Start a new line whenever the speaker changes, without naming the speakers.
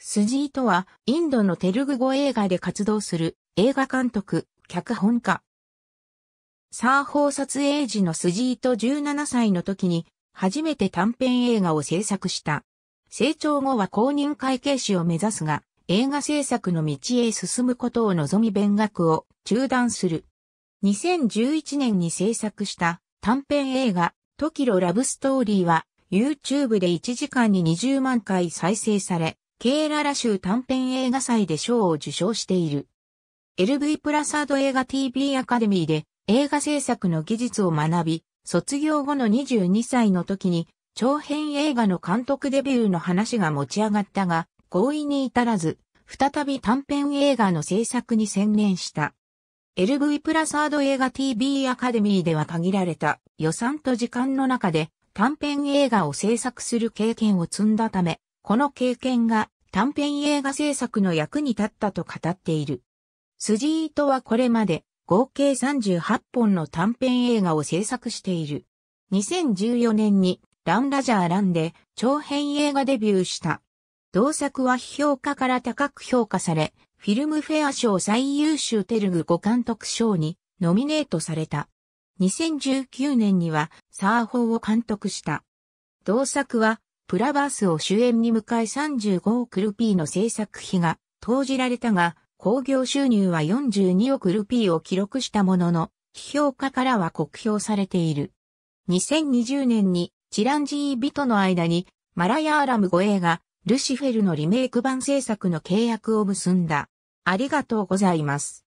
スジーとは、インドのテルグ語映
画で活動する映画監督、脚本家。サーホー撮影時のスジーと17歳の時に、初めて短編映画を制作した。成長後は公認会計士を目指すが、映画制作の道へ進むことを望み勉学を中断する。2011年に制作した短編映画、トキロラブストーリーは、YouTube で1時間に20万回再生され、ケーララ州短編映画祭で賞を受賞している。LV プラサード映画 TV アカデミーで映画制作の技術を学び、卒業後の22歳の時に長編映画の監督デビューの話が持ち上がったが、合意に至らず、再び短編映画の制作に専念した。LV プラサード映画 TV アカデミーでは限られた予算と時間の中で短編映画を制作する経験を積んだため、この経験が短編映画制作の役に立ったと語っている。スジートはこれまで合計38本の短編映画を制作している。2014年にランラジャーランで長編映画デビューした。同作は批評家から高く評価され、フィルムフェア賞最優秀テルグ5監督賞にノミネートされた。2019年にはサーホーを監督した。同作はプラバースを主演に迎え35億ルピーの制作費が投じられたが、興行収入は42億ルピーを記録したものの、批評家からは酷評されている。2020年にチランジービとの間にマラヤーラム5映画ルシフェルのリメイク版制作の契約を結んだ。
ありがとうございます。